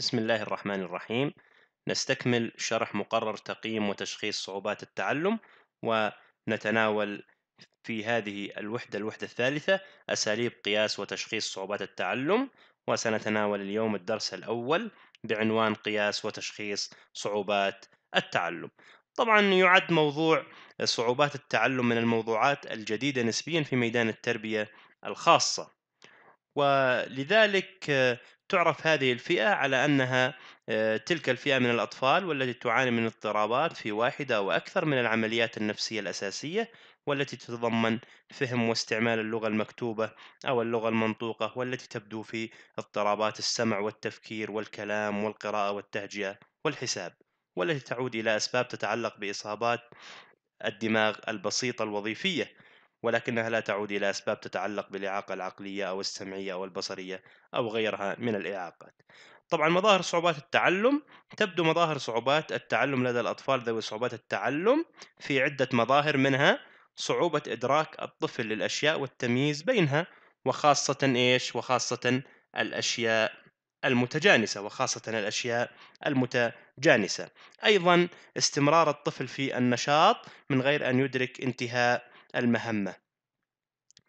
بسم الله الرحمن الرحيم نستكمل شرح مقرر تقييم وتشخيص صعوبات التعلم ونتناول في هذه الوحدة الوحدة الثالثة أساليب قياس وتشخيص صعوبات التعلم وسنتناول اليوم الدرس الأول بعنوان قياس وتشخيص صعوبات التعلم طبعا يعد موضوع صعوبات التعلم من الموضوعات الجديدة نسبيا في ميدان التربية الخاصة ولذلك تعرف هذه الفئة على أنها آه، تلك الفئة من الأطفال والتي تعاني من اضطرابات في واحدة أو أكثر من العمليات النفسية الأساسية والتي تتضمن فهم واستعمال اللغة المكتوبة أو اللغة المنطوقة والتي تبدو في اضطرابات السمع والتفكير والكلام والقراءة والتهجئة والحساب والتي تعود إلى أسباب تتعلق بإصابات الدماغ البسيطة الوظيفية ولكنها لا تعود إلى أسباب تتعلق بالإعاقة العقلية أو السمعية أو البصرية أو غيرها من الإعاقات. طبعا مظاهر صعوبات التعلم تبدو مظاهر صعوبات التعلم لدى الأطفال ذوي صعوبات التعلم في عدة مظاهر منها صعوبة إدراك الطفل للأشياء والتمييز بينها وخاصة إيش؟ وخاصة الأشياء المتجانسة وخاصة الأشياء المتجانسة أيضا استمرار الطفل في النشاط من غير أن يدرك انتهاء المهمة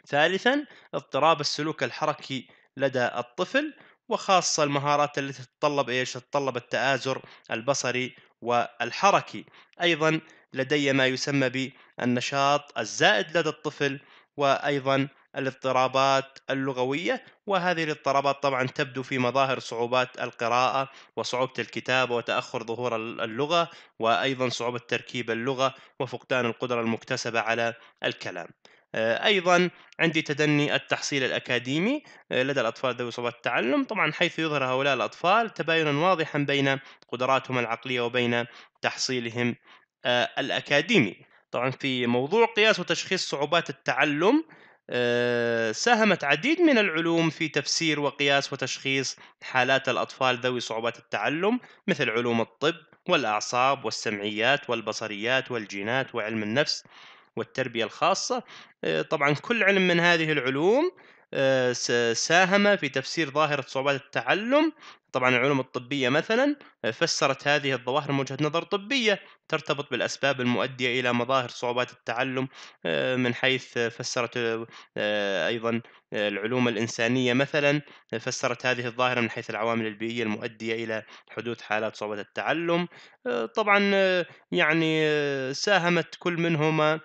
ثالثا اضطراب السلوك الحركي لدى الطفل وخاصة المهارات التي تتطلب ايش؟ تتطلب التآزر البصري والحركي، أيضا لدي ما يسمى بالنشاط الزائد لدى الطفل وأيضا الاضطرابات اللغوية وهذه الاضطرابات طبعا تبدو في مظاهر صعوبات القراءة وصعوبة الكتابة وتأخر ظهور اللغة وأيضا صعوبة تركيب اللغة وفقدان القدرة المكتسبة على الكلام آه، ايضا عندي تدني التحصيل الاكاديمي آه، لدى الاطفال ذوي صعوبات التعلم طبعا حيث يظهر هؤلاء الاطفال تباينا واضحا بين قدراتهم العقليه وبين تحصيلهم آه، الاكاديمي طبعا في موضوع قياس وتشخيص صعوبات التعلم آه، ساهمت عديد من العلوم في تفسير وقياس وتشخيص حالات الأطفال ذوي صعوبات التعلم مثل علوم الطب والأعصاب والسمعيات والبصريات والجينات وعلم النفس والتربية الخاصة آه، طبعا كل علم من هذه العلوم آه، ساهم في تفسير ظاهرة صعوبات التعلم طبعا العلوم الطبية مثلا آه، فسرت هذه الظواهر من وجهة نظر طبية ترتبط بالأسباب المؤدية إلى مظاهر صعوبات التعلم آه، من حيث فسرت آه، أيضا العلوم الإنسانية مثلا فسرت هذه الظاهرة من حيث العوامل البيئية المؤدية إلى حدوث حالات صعوبة التعلم طبعا يعني ساهمت كل منهما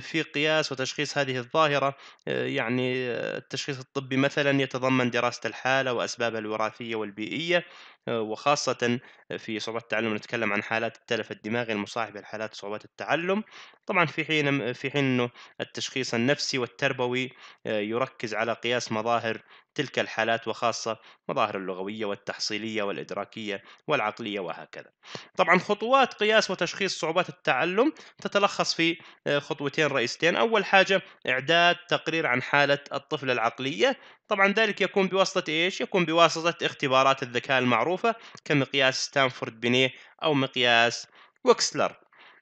في قياس وتشخيص هذه الظاهرة يعني التشخيص الطبي مثلا يتضمن دراسة الحالة وأسبابها الوراثية والبيئية pandemia وخاصة في صعوبات التعلم نتكلم عن حالات التلف الدماغي المصاحبة لحالات صعوبات التعلم طبعا في حين في حين أنه التشخيص النفسي والتربوي آه، يركز على قياس مظاهر تلك الحالات وخاصة مظاهر اللغوية والتحصيلية والإدراكية والعقلية وهكذا طبعا خطوات قياس وتشخيص صعوبات التعلم تتلخص في آه، خطوتين رئيستين أول حاجة إعداد تقرير عن حالة الطفل العقلية طبعا ذلك يكون بواسطة إيش؟ يكون بواسطة اختبارات الذكاء المعروف معروفة كمقياس ستانفورد بينيه أو مقياس وكسلر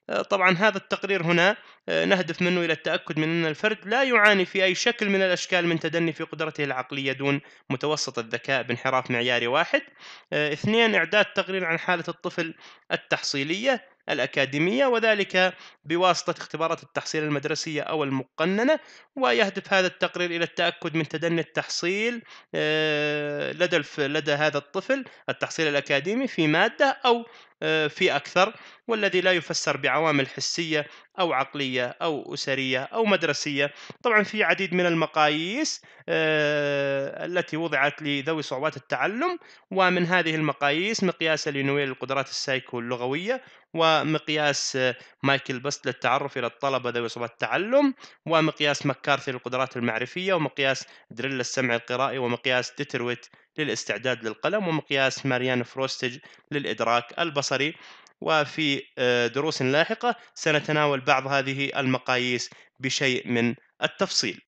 آه، طبعا هذا التقرير هنا آه، نهدف منه إلى التأكد من أن الفرد لا يعاني في أي شكل من الأشكال من تدني في قدرته العقلية دون متوسط الذكاء بانحراف معياري واحد آه، اثنين إعداد تقرير عن حالة الطفل التحصيلية الأكاديمية وذلك بواسطة اختبارات التحصيل المدرسية أو المقننة ويهدف هذا التقرير إلى التأكد من تدني التحصيل آه، لدى لدى هذا الطفل التحصيل الأكاديمي في مادة أو آه، في أكثر والذي لا يفسر بعوامل حسية او عقليه او اسريه او مدرسيه طبعا في عديد من المقاييس آه، التي وضعت لذوي صعوبات التعلم ومن هذه المقاييس مقياس لينويل للقدرات السايكو اللغويه ومقياس آه، مايكل بست للتعرف الى الطلبه ذوي صعوبات التعلم ومقياس مكارثي للقدرات المعرفيه ومقياس دريل السمع القرائي ومقياس ديترويت للاستعداد للقلم ومقياس ماريان فروستج للادراك البصري وفي آه، دروس لاحقة سنتناول بعض هذه المقاييس بشيء من التفصيل